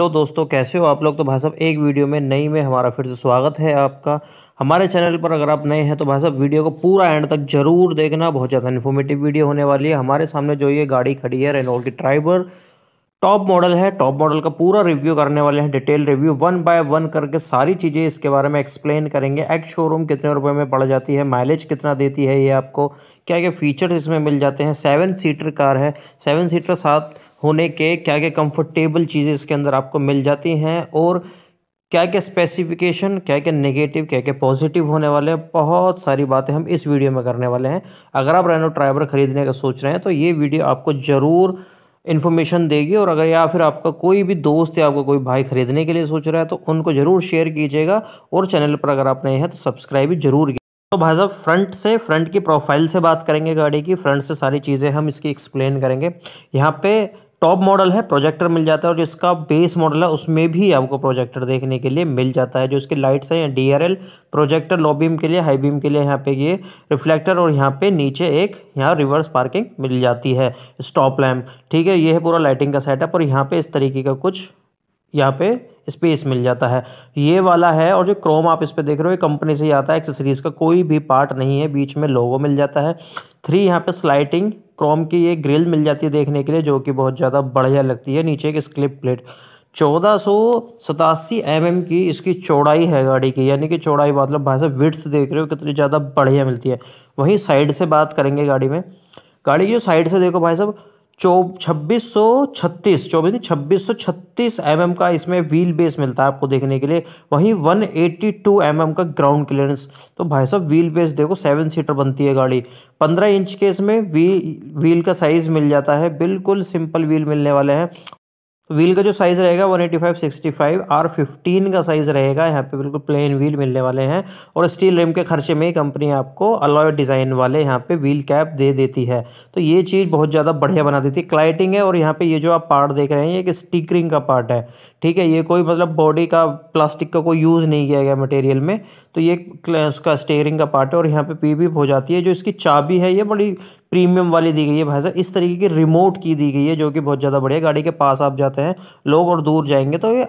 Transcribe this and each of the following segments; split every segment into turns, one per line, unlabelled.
तो दोस्तों कैसे हो आप लोग तो भाई साहब एक वीडियो में नई में हमारा फिर से स्वागत है आपका हमारे चैनल पर अगर आप नए हैं तो भाई साहब वीडियो को पूरा एंड तक जरूर देखना बहुत ज़्यादा इन्फॉर्मेटिव वीडियो होने वाली है हमारे सामने जो ये गाड़ी खड़ी है रेनोल्ड की ड्राइवर टॉप मॉडल है टॉप मॉडल का पूरा रिव्यू करने वाले हैं detail review one by one करके सारी चीज़ें इसके बारे में एक्सप्लेन करेंगे एक्स शोरूम कितने रुपए में पड़ जाती है माइलेज कितना देती है ये आपको क्या क्या फीचर्स इसमें मिल जाते हैं सेवन सीटर कार है सेवन सीटर सात होने के क्या क्या कंफर्टेबल चीज़ें इसके अंदर आपको मिल जाती हैं और क्या क्या स्पेसिफिकेशन क्या क्या नेगेटिव क्या क्या पॉजिटिव होने वाले हैं बहुत सारी बातें हम इस वीडियो में करने वाले हैं अगर आप रेनो ट्राइवर ख़रीदने का सोच रहे हैं तो ये वीडियो आपको ज़रूर इन्फॉर्मेशन देगी और अगर या फिर आपका कोई भी दोस्त या आपका कोई भाई ख़रीदने के लिए सोच रहा है तो उनको ज़रूर शेयर कीजिएगा और चैनल पर अगर आप नए हैं तो सब्सक्राइब भी ज़रूर तो भाई साहब फ्रंट से फ्रंट की प्रोफाइल से बात करेंगे गाड़ी की फ्रंट से सारी चीज़ें हम इसकी एक्सप्लेन करेंगे यहाँ पे टॉप मॉडल है प्रोजेक्टर मिल जाता है और इसका बेस मॉडल है उसमें भी आपको प्रोजेक्टर देखने के लिए मिल जाता है जो इसके लाइट्स हैं D R L projector low beam के लिए हाई बीम के लिए यहाँ पे ये रिफ्लेक्टर और यहाँ पे नीचे एक यहाँ रिवर्स पार्किंग मिल जाती है स्टॉप लैम्प ठीक है ये है पूरा लाइटिंग का सेटअप और यहाँ पर इस तरीके का कुछ यहाँ पे स्पेस मिल जाता है ये वाला है और जो क्रोम आप इस पर देख रहे हो ये कंपनी से ही आता है एक्सेसरीज का कोई भी पार्ट नहीं है बीच में लोगो मिल जाता है थ्री यहाँ पे स्लाइटिंग क्रोम की ये ग्रिल मिल जाती है देखने के लिए जो कि बहुत ज़्यादा बढ़िया लगती है नीचे की स्क्लिप प्लेट चौदह सौ सतासी एम एम की इसकी चौड़ाई है गाड़ी की यानी कि चौड़ाई मतलब भाई साहब विड्स देख रहे हो कितनी ज़्यादा बढ़िया मिलती है वहीं साइड से बात करेंगे गाड़ी में गाड़ी की जो साइड से देखो भाई साहब छब्बीस सौ छत्तीस चौबीस छब्बीस सौ छत्तीस का इसमें व्हील बेस मिलता है आपको देखने के लिए वहीं वन एट्टी टू एम का ग्राउंड क्लियरेंस तो भाई साहब व्हील बेस देखो सेवन सीटर बनती है गाड़ी पंद्रह इंच के इसमें व्ही व्हील का साइज़ मिल जाता है बिल्कुल सिंपल व्हील मिलने वाले हैं व्हील तो का जो साइज़ रहेगा one eighty five sixty five R fifteen का साइज़ रहेगा यहाँ पे बिल्कुल प्लेन व्हील मिलने वाले हैं और स्टील रिम के खर्चे में कंपनी आपको अलॉय डिज़ाइन वाले यहाँ पे व्हील कैप दे देती है तो ये चीज़ बहुत ज़्यादा बढ़िया बना देती है क्लाइटिंग है और यहाँ पे ये जो आप पार्ट देख रहे हैं ये एक स्टिकरिंग का पार्ट है ठीक है ये कोई मतलब बॉडी का प्लास्टिक का कोई यूज़ नहीं किया गया मटेरियल में तो ये उसका स्टेयरिंग का पार्ट है और यहाँ पे पी भी हो जाती है जो इसकी चाबी है ये बड़ी प्रीमियम वाली दी गई है भाई साहब इस तरीके की रिमोट की दी गई है जो कि बहुत ज़्यादा बढ़िया गाड़ी के पास आप जाते होते हैं लोग और दूर जाएंगे तो ये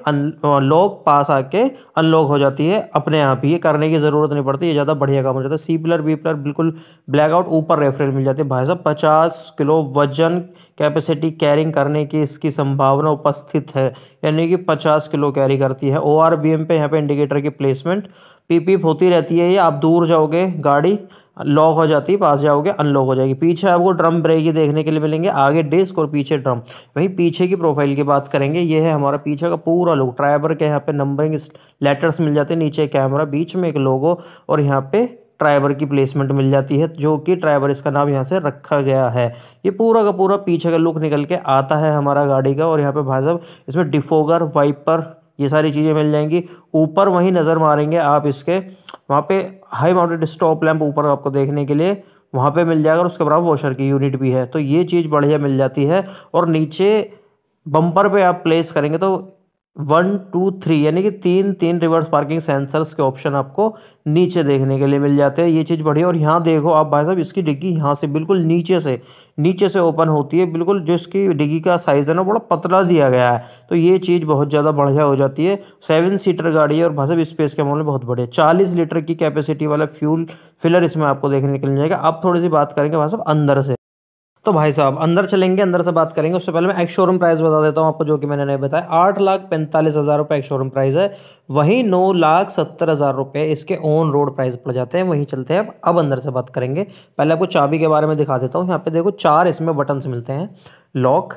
लॉक पास आके अनलॉक हो जाती है अपने आप ही ये करने की ज़रूरत नहीं पड़ती ये ज़्यादा बढ़िया काम हो जाता है सी पिलर बी पिलर बिल्कुल ब्लैकआउट ऊपर रेफरेंस मिल जाती है भाई साहब पचास किलो वजन कैपेसिटी कैरिंग करने की इसकी संभावना उपस्थित है यानी कि पचास किलो कैरी करती है ओ आर बी एम पे यहाँ पर इंडिकेटर की प्लेसमेंट पीप पीप होती रहती है ये आप दूर जाओगे गाड़ी लॉक हो जाती है पास जाओगे अनलॉक हो जाएगी पीछे आपको ड्रम ब्रेक ही देखने के लिए मिलेंगे आगे डिस्क और पीछे ड्रम वहीं पीछे की प्रोफाइल की बात करेंगे ये है हमारा पीछे का पूरा लुक ड्राइवर के यहाँ पे नंबरिंग लेटर्स मिल जाते हैं नीचे कैमरा बीच में एक लोगो और यहाँ पे ड्राइवर की प्लेसमेंट मिल जाती है जो कि ड्राइवर इसका नाम यहाँ से रखा गया है ये पूरा का पूरा पीछे का लुक निकल के आता है हमारा गाड़ी का और यहाँ पे भाई साहब इसमें डिफोगर वाइपर ये सारी चीज़ें मिल जाएंगी ऊपर वहीं नज़र मारेंगे आप इसके वहाँ पे हाई माउंटेड स्टॉप लैम्प ऊपर आपको देखने के लिए वहाँ पे मिल जाएगा और उसके बराबर वॉशर की यूनिट भी है तो ये चीज़ बढ़िया मिल जाती है और नीचे बम्पर पे आप प्लेस करेंगे तो वन टू थ्री यानी कि तीन तीन रिवर्स पार्किंग सेंसर्स के ऑप्शन आपको नीचे देखने के लिए मिल जाते हैं ये चीज़ बढ़िया और यहाँ देखो आप भाई साहब इसकी डिग्गी यहाँ से बिल्कुल नीचे से नीचे से ओपन होती है बिल्कुल जो इसकी डिग्गी का साइज़ है ना बड़ा पतला दिया गया है तो ये चीज़ बहुत ज़्यादा बढ़िया हो जाती है सेवन सीटर गाड़ी है और भाई साहब स्पेस के मामले बहुत बढ़िया चालीस लीटर की कैपेसिटी वाला फ्यूल फिलर इसमें आपको देखने के लिए मिल जाएगा अब थोड़ी सी बात करेंगे भाई साहब अंदर से तो भाई साहब अंदर चलेंगे अंदर से बात करेंगे उससे पहले मैं एक शोरूम प्राइस बता देता हूँ आपको जो कि मैंने नहीं बताया आठ लाख पैंतालीस हज़ार रुपये एक शोरूम प्राइस है वहीं नौ लाख सत्तर हज़ार रुपये इसके ऑन रोड प्राइस पड़ जाते हैं वहीं चलते हैं अब अंदर से बात करेंगे पहले आपको चाबी के बारे में दिखा देता हूँ यहाँ पे देखो चार इसमें बटन्स मिलते हैं लॉक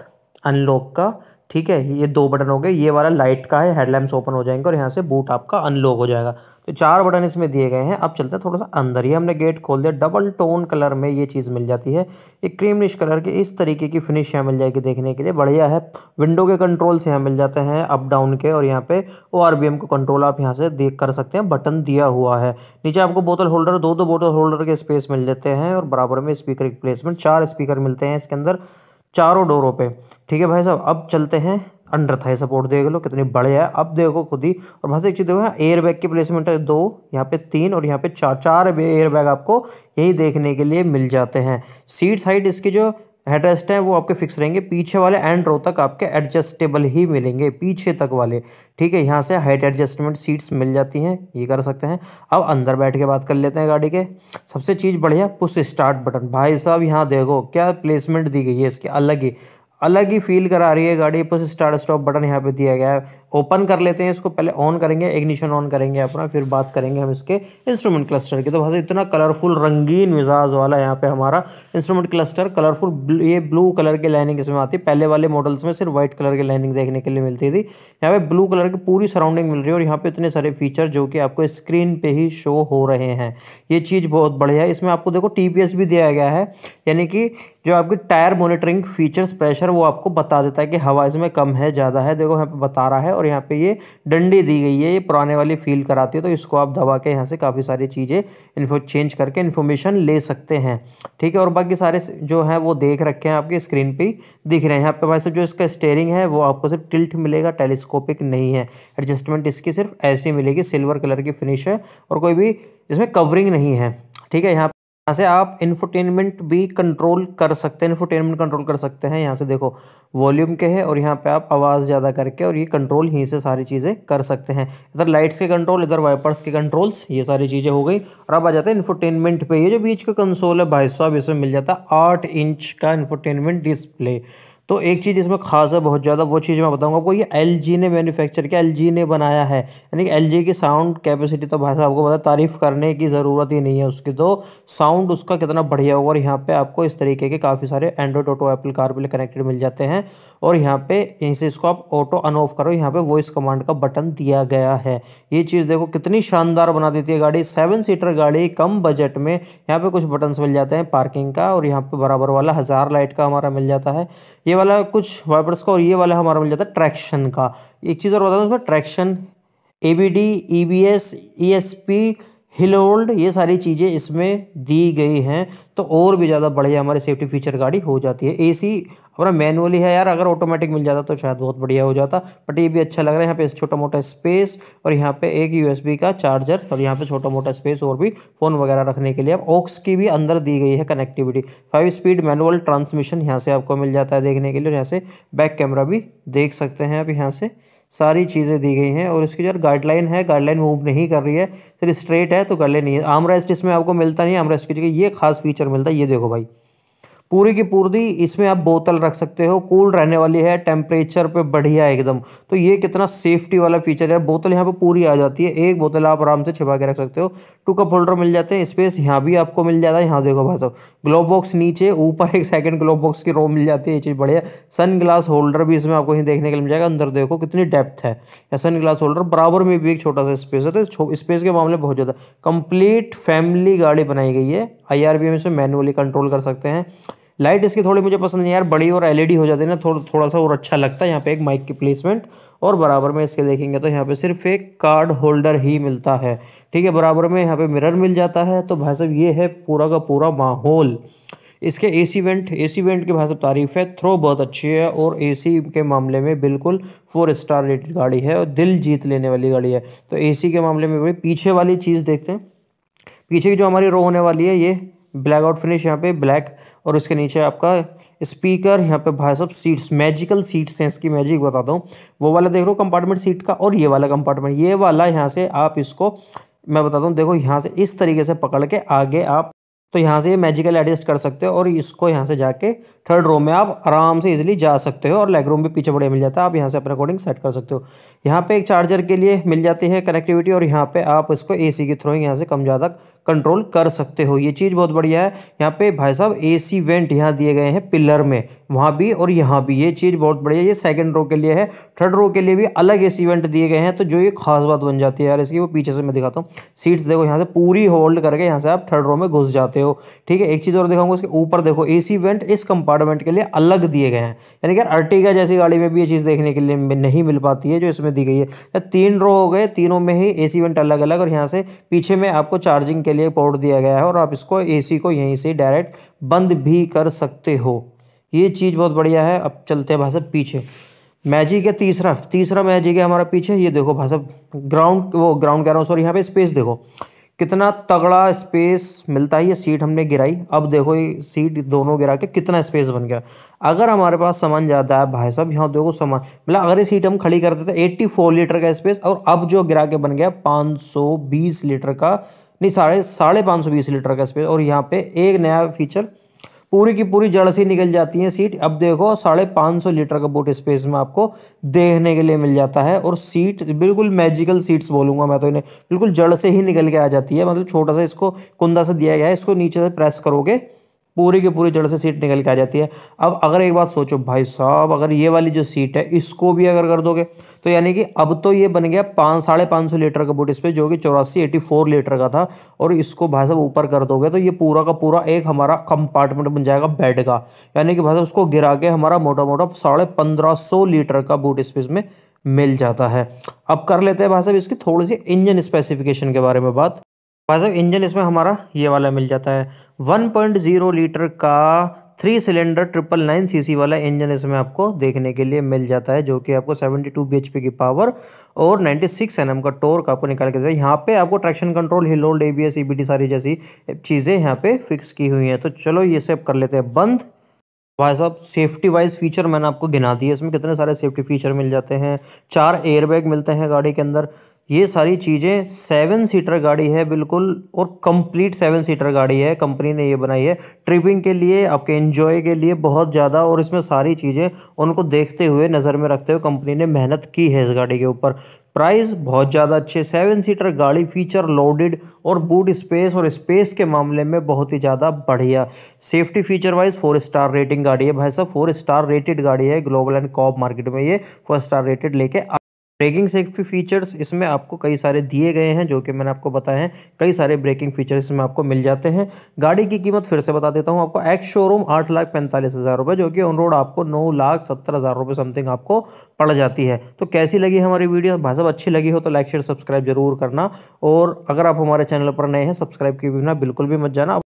अनलॉक का ठीक है ये दो बटन हो गए ये वाला लाइट का है हेडलैम्प्स ओपन हो जाएंगे और यहाँ से बूट आपका अनलॉक हो जाएगा तो चार बटन इसमें दिए गए हैं अब चलते हैं थोड़ा सा अंदर ही हमने गेट खोल दिया डबल टोन कलर में ये चीज़ मिल जाती है क्रीम क्रीमनिश कलर के इस तरीके की फिनिश यहाँ मिल जाएगी देखने के लिए बढ़िया है विंडो के कंट्रोल से यहाँ मिल जाते हैं अप डाउन के और यहाँ पे ओ आर बी एम को कंट्रोल आप यहाँ से देख कर सकते हैं बटन दिया हुआ है नीचे आपको बोतल होल्डर दो दो बोतल होल्डर के स्पेस मिल जाते हैं और बराबर में स्पीकर प्लेसमेंट चार स्पीकर मिलते हैं इसके अंदर चारों डोरों पे ठीक है भाई साहब अब चलते हैं अंडर था सपोर्ट देख लो कितनी बढ़िया है अब देखो खुद ही और भाई एक चीज़ देखो यहाँ एयर बैग की प्लेसमेंट है दो यहाँ पे तीन और यहाँ पे चार चार एयर बैग आपको यही देखने के लिए मिल जाते हैं सीट साइड इसकी जो हेड रेस्ट हैं वो आपके फिक्स रहेंगे पीछे वाले एंड रो तक आपके एडजस्टेबल ही मिलेंगे पीछे तक वाले ठीक है यहाँ से हाइट एडजस्टमेंट सीट्स मिल जाती हैं ये कर सकते हैं अब अंदर बैठ के बात कर लेते हैं गाड़ी के सबसे चीज़ बढ़िया पुश स्टार्ट बटन भाई साहब यहाँ देखो क्या प्लेसमेंट दी गई है इसकी अलग ही अलग ही फील करा रही है गाड़ी पुश स्टार्ट स्टॉप बटन यहाँ पर दिया गया है ओपन कर लेते हैं इसको पहले ऑन करेंगे इग्निशन ऑन करेंगे अपना फिर बात करेंगे हम इसके इंस्ट्रूमेंट क्लस्टर की तो भाई इतना कलरफुल रंगीन मिजाज वाला यहाँ पे हमारा इंस्ट्रूमेंट क्लस्टर कलरफुल ये ब्लू कलर की लाइनिंग इसमें आती है पहले वाले मॉडल्स में सिर्फ व्हाइट कलर की लाइनिंग देखने के लिए मिलती थी यहाँ पे ब्लू कलर की पूरी सराउंडिंग मिल रही है और यहाँ पे इतने सारे फीचर जो कि आपको स्क्रीन पर ही शो हो रहे हैं ये चीज़ बहुत बढ़िया है इसमें आपको देखो टी भी दिया गया है यानी कि जो आपकी टायर मोनिटरिंग फीचर्स प्रेशर वो आपको बता देता है कि हवा इसमें कम है ज़्यादा है देखो यहाँ पे बता रहा है और और यहाँ पे ये डंडी दी गई है ये पुराने वाली फील कराती है तो इसको आप दबा के यहाँ से काफ़ी सारी चीज़ें इन्फो चेंज करके इन्फॉर्मेशन ले सकते हैं ठीक है और बाकी सारे जो हैं वो देख रखे हैं आपके स्क्रीन पर दिख रहे हैं यहाँ पे भाई साहब जो इसका स्टेयरिंग है वो आपको सिर्फ टिल्ट मिलेगा टेलीस्कोपिक नहीं है एडजस्टमेंट इसकी सिर्फ ऐसी मिलेगी सिल्वर कलर की फिनिश है और कोई भी इसमें कवरिंग नहीं है ठीक है यहाँ यहाँ से आप इन्फोटेनमेंट भी कंट्रोल कर सकते हैं इन्फोटेनमेंट कंट्रोल कर सकते हैं यहाँ से देखो वॉल्यूम के है और यहाँ पे आप आवाज़ ज़्यादा करके और ये कंट्रोल यहीं से सारी चीज़ें कर सकते हैं इधर लाइट्स के कंट्रोल इधर वाइपर्स के कंट्रोल्स ये सारी चीज़ें हो गई और अब आ जाते हैं इन्फोटेनमेंट पे ये जो बीच का कंसोल है भाई साहब इसमें मिल जाता है आठ इंच का इन्फोटेनमेंट डिस्प्ले तो एक चीज़ इसमें खास है बहुत ज़्यादा वो चीज़ मैं बताऊंगा आपको ये एल ने मैन्युफैक्चर किया एल ने बनाया है यानी कि एल की साउंड कैपेसिटी तो भाई साहब आपको पता तारीफ़ करने की ज़रूरत ही नहीं है उसकी तो साउंड उसका कितना बढ़िया होगा और यहाँ पर आपको इस तरीके के काफ़ी सारे Android Auto Apple CarPlay connected मिल जाते हैं और यहाँ पर यहीं से इसको आप ऑटो अन ऑफ करो यहाँ पर वॉइस कमांड का बटन दिया गया है ये चीज़ देखो कितनी शानदार बना देती है गाड़ी सेवन सीटर गाड़ी कम बजट में यहाँ पर कुछ बटन्स मिल जाते हैं पार्किंग का और यहाँ पर बराबर वाला हज़ार लाइट का हमारा मिल जाता है ये वाला कुछ वाइपर्स का और ये वाला हमारा मिल जाता है ट्रैक्शन का एक चीज़ और बता दूँ उसमें traction A B D E B S E S P hill hold ये सारी चीज़ें इसमें दी गई हैं तो और भी ज़्यादा बढ़िया हमारे सेफ्टी फीचर गाड़ी हो जाती है एसी अपना मैनुअली है यार अगर ऑटोमेटिक मिल जाता तो शायद बहुत बढ़िया हो जाता बट ये भी अच्छा लग रहा है यहाँ पे छोटा मोटा स्पेस और यहाँ पे एक यूएसबी का चार्जर और यहाँ पे छोटा मोटा स्पेस और भी फ़ोन वगैरह रखने के लिए अब ऑक्स की भी अंदर दी गई है connectivity five speed manual transmission यहाँ से आपको मिल जाता है देखने के लिए और यहाँ से बैक कैमरा भी देख सकते हैं आप यहाँ से सारी चीज़ें दी गई हैं और इसकी जो गाइडलाइन है गाइडलाइन मूव नहीं कर रही है फिर स्ट्रेट है तो गाइडलाइन नहीं है आमरेस्ट इसमें आपको मिलता नहीं है आमरेस्ट की जगह ये खास फीचर मिलता है ये देखो भाई पूरी की पूरी इसमें आप बोतल रख सकते हो कूल रहने वाली है टेम्परेचर पे बढ़िया एकदम तो ये कितना सेफ्टी वाला फीचर है बोतल यहाँ पे पूरी आ जाती है एक बोतल आप आराम से छिपा के रख सकते हो टू कप होल्डर मिल जाते हैं स्पेस यहाँ भी आपको मिल जाता है यहाँ देखो भाई साहब ग्लोब बॉक्स नीचे ऊपर एक सेकेंड ग्लोब बॉक्स की रो मिल जाती है ये चीज़ बढ़िया सन ग्लास होल्डर भी इसमें आपको यहीं देखने के लिए मिल जाएगा अंदर देखो कितनी डेप्थ है या सन ग्लास होल्डर बराबर में भी एक छोटा सा स्पेस है तो स्पेस के मामले बहुत ज़्यादा कंप्लीट फैमिली गाड़ी बनाई गई है आई आर में इसमें मैनुअली कंट्रोल कर सकते हैं लाइट इसकी थोड़ी मुझे पसंद नहीं यार बड़ी और एलईडी e हो जाती है ना थोड़ा थोड़ा सा और अच्छा लगता है यहाँ पे एक माइक की प्लेसमेंट और बराबर में इसके देखेंगे तो यहाँ पे सिर्फ एक कार्ड होल्डर ही मिलता है ठीक है बराबर में यहाँ पे मिरर मिल जाता है तो भाई साहब ये है पूरा का पूरा माहौल इसके ए she went A she went की भाई तारीफ़ है थ्रो बहुत अच्छी है और ए सी के मामले में बिल्कुल फोर स्टार रेटेड गाड़ी है और दिल जीत लेने वाली गाड़ी है तो ए सी के मामले में भाई पीछे वाली चीज़ देखते हैं पीछे की जो हमारी रो होने वाली है ये ब्लैक आउट फिनिश यहाँ पे ब्लैक और उसके नीचे आपका स्पीकर यहाँ पे भाई साहब सीट्स मैजिकल सीट्स हैं इसकी मैजिक बताता हूँ वो वाला देख लो कंपार्टमेंट सीट का और ये वाला कंपार्टमेंट ये वाला यहाँ से आप इसको मैं बताता हूँ देखो यहाँ से इस तरीके से पकड़ के आगे आप तो यहाँ से ये मैजिकल एडजस्ट कर सकते हो और इसको यहाँ से जाके थर्ड रो में आप आराम से इजीली जा सकते हो और लेग रूम भी पीछे बढ़िया मिल जाता है आप यहाँ से अपने अकॉर्डिंग सेट कर सकते हो यहाँ पे एक चार्जर के लिए मिल जाती है कनेक्टिविटी और यहाँ पे आप इसको एसी के थ्रू यहाँ से कम ज़्यादा कंट्रोल कर सकते हो ये चीज़ बहुत बढ़िया है यहाँ पे भाई साहब ए सी वेंट यहाँ दिए गए हैं पिलर में वहाँ भी और यहाँ भी ये चीज़ बहुत बढ़िया ये सेकेंड रो के लिए है थर्ड रो के लिए भी अलग ए सी वेंट दिए गए हैं तो जो ये खास बात बन जाती है यार इसकी वो पीछे से मैं दिखाता हूँ सीट्स देखो यहाँ से पूरी होल्ड करके यहाँ से आप थर्ड रो में घुस जाते हो हो ठीक है एक चीज़ और दिखाऊंगा उसके ऊपर देखो ए वेंट इस कंपार्टमेंट के लिए अलग दिए गए हैं यानी कि अर्टिगा जैसी गाड़ी में भी ये चीज़ देखने के लिए नहीं मिल पाती है जो इसमें दी गई है तो तीन रो हो गए तीनों में ही ए वेंट अलग अलग और यहाँ से पीछे में आपको चार्जिंग के लिए पोर्ट दिया गया है और आप इसको ए को यहीं से डायरेक्ट बंद भी कर सकते हो ये चीज़ बहुत बढ़िया है अब चलते हैं भाई साहब पीछे मैजिक है तीसरा तीसरा मैजिक है हमारा पीछे ये देखो भाई साहब ग्राउंड वो ग्राउंड कह रहा हूँ सॉरी यहाँ पे स्पेस देखो कितना तगड़ा स्पेस मिलता है ये सीट हमने गिराई अब देखो ये सीट दोनों गिरा के कितना स्पेस बन गया अगर हमारे पास सामान ज़्यादा है भाई साहब यहाँ देखो सामान मतलब अगर ये सीट हम खड़ी करते थे एट्टी फोर लीटर का स्पेस और अब जो गिरा के बन गया पाँच सौ बीस लीटर का नहीं साढ़े साढ़े पाँच सौ बीस लीटर का स्पेस और यहाँ पर एक नया फीचर पूरी की पूरी जड़ से निकल जाती है सीट अब देखो साढ़े पाँच सौ लीटर का बूट स्पेस में आपको देखने के लिए मिल जाता है और सीट बिल्कुल मैजिकल सीट्स बोलूँगा मैं तो इन्हें बिल्कुल जड़ से ही निकल के आ जाती है मतलब छोटा सा इसको कुंदा से दिया गया है इसको नीचे से प्रेस करोगे पूरी की पूरी जड़ से सीट निकल के आ जाती है अब अगर एक बात सोचो भाई साहब अगर ये वाली जो सीट है इसको भी अगर कर दोगे तो यानी कि अब तो ये बन गया पाँच साढ़े पाँच सौ लीटर का बूट इस पर जो कि चौरासी एटी फोर लीटर का था और इसको भाई साहब ऊपर कर दोगे तो ये पूरा का पूरा एक हमारा कंपार्टमेंट बन जाएगा बेड का यानी कि भाई साहब उसको गिरा के हमारा मोटा मोटा साढ़े पंद्रह सौ लीटर का बूट स्पेस में मिल जाता है अब कर लेते हैं भाई साहब इसकी थोड़ी सी इंजन स्पेसिफिकेशन के बारे में बात वाजब इंजन इसमें हमारा ये वाला मिल जाता है 1.0 लीटर का three cylinder triple nine C वाला इंजन इसमें आपको देखने के लिए मिल जाता है जो कि आपको 72 bhp की पावर और 96 सिक्स का टोर्क आपको निकाल के देता है यहाँ पे आपको traction control hill hold ABS EBD सारी जैसी चीज़ें यहाँ पे फिक्स की हुई हैं तो चलो ये सब कर लेते हैं बंद भाई साहब सेफ्टी वाइज फीचर मैंने आपको गिना दिए इसमें कितने सारे सेफ्टी फीचर मिल जाते हैं चार एयरबैग मिलते हैं गाड़ी के अंदर ये सारी चीज़ें सेवन सीटर गाड़ी है बिल्कुल और कंप्लीट सेवन सीटर गाड़ी है कंपनी ने ये बनाई है ट्रिपिंग के लिए आपके एंजॉय के लिए बहुत ज़्यादा और इसमें सारी चीज़ें उनको देखते हुए नज़र में रखते हुए कंपनी ने मेहनत की है इस गाड़ी के ऊपर प्राइस बहुत ज़्यादा अच्छे सेवन सीटर गाड़ी फीचर लोडेड और बूट स्पेस और स्पेस के मामले में बहुत ही ज़्यादा बढ़िया safety feature wise four star rating गाड़ी है भाई साहब फोर स्टार रेटेड गाड़ी है ग्लोबल एंड कॉप मार्केट में ये फोर स्टार रेटेड लेके ब्रेकिंग सेफ्टी फीचर्स इसमें आपको कई सारे दिए गए हैं जो कि मैंने आपको बताए हैं कई सारे ब्रेकिंग फीचर्स इसमें आपको मिल जाते हैं गाड़ी की कीमत फिर से बता देता हूँ आपको एक्स शोरूम आठ लाख पैंतालीस हज़ार रुपये जो कि ऑन रोड आपको नौ लाख सत्तर हज़ार रुपये समथिंग आपको पड़ जाती है तो कैसी लगी हमारी वीडियो भाई साहब अच्छी लगी हो तो लाइक शेयर सब्सक्राइब जरूर करना और अगर आप हमारे चैनल पर नए हैं सब्सक्राइब किए बिना बिल्कुल भी मत जाना